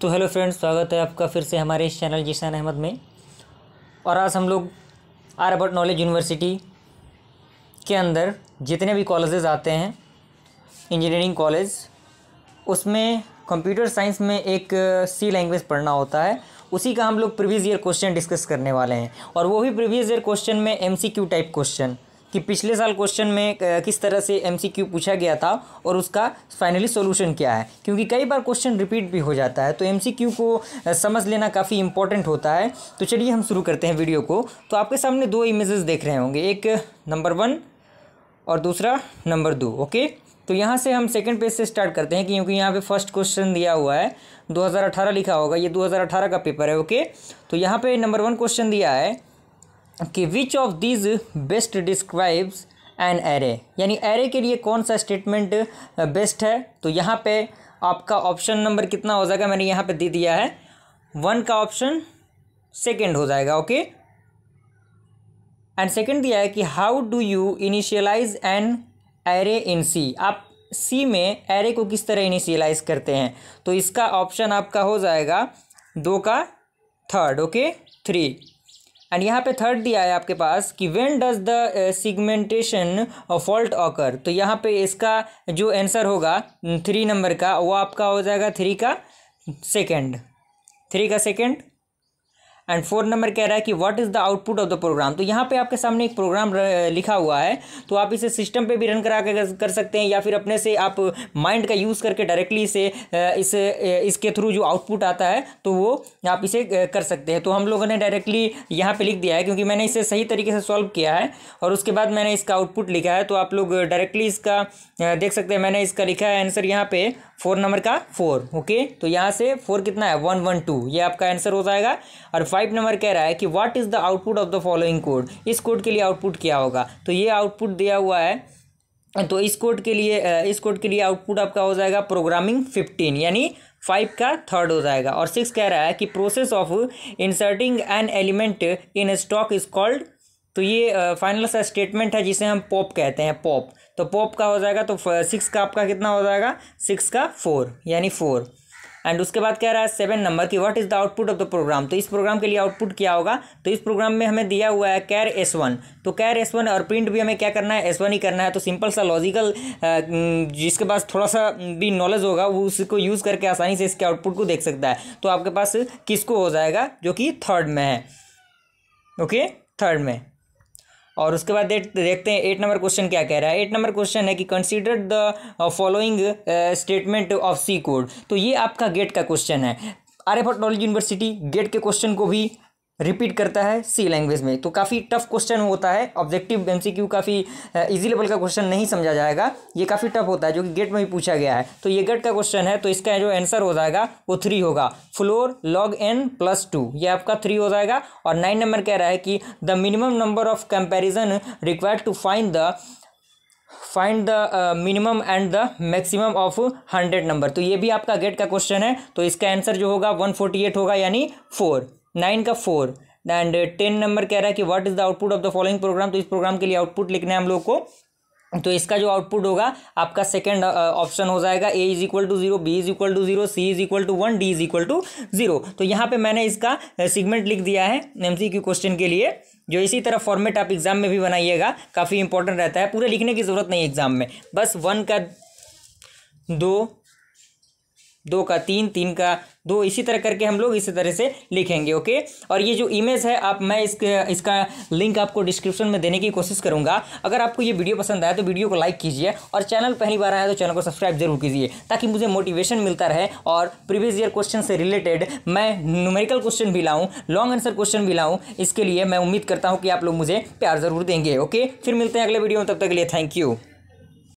तो hello friends स्वागत है आपका फिर से हमारे इस चैनल जिसान अहमद में और आज हम लोग आर्यभट नॉलेज यूनिवर्सिटी के अंदर जितने भी कॉलेजेस आते हैं इंजीनियरिंग कॉलेज उसमें कंप्यूटर साइंस में एक सी लैंग्वेज पढ़ना होता है उसी का हम लोग प्रीवियस ईयर क्वेश्चन डिस्कस करने वाले हैं और वो भी प्रीवियस ईयर क्वेश्चन में एम टाइप क्वेश्चन कि पिछले साल क्वेश्चन में किस तरह से एम पूछा गया था और उसका फाइनली सॉल्यूशन क्या है क्योंकि कई बार क्वेश्चन रिपीट भी हो जाता है तो एम को समझ लेना काफ़ी इंपॉर्टेंट होता है तो चलिए हम शुरू करते हैं वीडियो को तो आपके सामने दो इमेजेस देख रहे होंगे एक नंबर वन और दूसरा नंबर दो ओके तो यहाँ से हम सेकंड पेज से स्टार्ट करते हैं क्योंकि यहाँ पे फर्स्ट क्वेश्चन दिया हुआ है 2018 लिखा होगा ये 2018 का पेपर है ओके तो यहाँ पे नंबर वन क्वेश्चन दिया है कि which of these best describes an array यानी एरे के लिए कौन सा स्टेटमेंट बेस्ट uh, है तो यहाँ पे आपका ऑप्शन नंबर कितना हो जाएगा मैंने यहाँ पे दे दिया है वन का ऑप्शन सेकंड हो जाएगा ओके एंड सेकंड दिया है कि how do you initialise an array in C आप सी में एरे को किस तरह इनिशियलाइज करते हैं तो इसका ऑप्शन आपका हो जाएगा दो का थर्ड ओके थ्री एंड यहाँ पे थर्ड दिया है आपके पास कि when does the segmentation fault occur तो यहाँ पे इसका जो आंसर होगा थ्री नंबर का वो आपका हो जाएगा थ्री का सेकेंड थ्री का सेकेंड एंड फोर नंबर कह रहा है कि what is the output of the program तो यहाँ पे आपके सामने एक प्रोग्राम लिखा हुआ है तो आप इसे सिस्टम पे भी रन करा के कर सकते हैं या फिर अपने से आप माइंड का यूज़ करके डायरेक्टली इसे इस इसके थ्रू जो आउटपुट आता है तो वो आप इसे कर सकते हैं तो हम लोगों ने डायरेक्टली यहाँ पर लिख दिया है क्योंकि मैंने इसे सही तरीके से सॉल्व किया है और उसके बाद मैंने इसका आउटपुट लिखा है तो आप लोग डायरेक्टली इसका देख सकते हैं मैंने इसका लिखा है आंसर यहाँ पे फोर नंबर का फोर ओके तो यहाँ से फोर कितना है वन वन टू ये आपका आंसर हो जाएगा और फाइव फाइव नंबर कह रहा है कि what is the output of the following code इस कोड के लिए आउटपुट क्या होगा तो ये आउटपुट दिया हुआ है तो इस कोड के लिए इस कोड के लिए आउटपुट आपका हो जाएगा प्रोग्रामिंग फिफ्टीन यानी फाइव का थर्ड हो जाएगा और सिक्स कह रहा है कि process of inserting an element in stack is called तो ये फाइनल सा स्टेटमेंट है जिसे हम पॉप कहते हैं पॉप तो पॉप का हो जाएगा तो सिक्स का आपका कितना हो जाएगा सिक्स का फोर यानी फोर एंड उसके बाद कह रहा है सेवन नंबर की what is the output of the program तो इस प्रोग्राम के लिए आउटपुट क्या होगा तो इस प्रोग्राम में हमें दिया हुआ है कैर एस वन तो कैर एस वन और प्रिंट भी हमें क्या करना है एस वन ही करना है तो सिंपल सा लॉजिकल जिसके पास थोड़ा सा भी नॉलेज होगा वो उसको यूज़ करके आसानी से इसके आउटपुट को देख सकता है तो आपके पास किसको हो जाएगा जो कि थर्ड में है ओके थर्ड में और उसके बाद देखते हैं एट नंबर क्वेश्चन क्या कह रहा है एट नंबर क्वेश्चन है कि consider the following statement of C code तो ये आपका गेट का क्वेश्चन है आर्य नॉलेज यूनिवर्सिटी गेट के क्वेश्चन को भी रिपीट करता है सी लैंग्वेज में तो काफ़ी टफ क्वेश्चन होता है ऑब्जेक्टिव एम काफ़ी इजी लेवल का क्वेश्चन नहीं समझा जाएगा ये काफ़ी टफ होता है जो कि गेट में भी पूछा गया है तो ये गेट का क्वेश्चन है तो इसका जो आंसर हो जाएगा वो थ्री होगा floor log n plus two ये आपका थ्री हो जाएगा और नाइन नंबर कह रहा है कि the minimum number of comparison required to find the find the minimum and the maximum of hundred number तो ये भी आपका गेट का क्वेश्चन है तो इसका आंसर जो होगा वन फोर्टी एट होगा यानी फोर नाइन का फोर एंड टेन नंबर कह रहा है कि what is the output of the following program तो इस प्रोग्राम के लिए आउटपुट लिखना है हम लोग को तो इसका जो आउटपुट होगा आपका सेकंड ऑप्शन uh, हो जाएगा A is equal to zero B is equal to zero C is equal to one D is equal to zero तो यहाँ पे मैंने इसका सिगमेंट uh, लिख दिया है एमसीक्यू क्वेश्चन के लिए जो इसी तरह फॉर्मेट आप एग्जाम में भी बनाइएगा काफ़ी इंपॉर्टेंट रहता है पूरे लिखने की ज़रूरत नहीं एग्जाम में बस वन का दो दो का तीन तीन का दो इसी तरह करके हम लोग इसी तरह से लिखेंगे ओके और ये जो इमेज है आप मैं इसके इसका लिंक आपको डिस्क्रिप्शन में देने की कोशिश करूंगा अगर आपको ये वीडियो पसंद आया तो वीडियो को लाइक कीजिए और चैनल पहली बार आया तो चैनल को सब्सक्राइब जरूर कीजिए ताकि मुझे मोटिवेशन मिलता रहे और प्रीवियस ईयर क्वेश्चन से रिलेटेड मैं न्यूमेरिकल क्वेश्चन भी लाऊँ लॉन्ग आंसर क्वेश्चन भी लाऊँ इसके लिए मैं उम्मीद करता हूँ कि आप लोग मुझे प्यार ज़रूर देंगे ओके फिर मिलते हैं अगले वीडियो में तब तक के लिए थैंक यू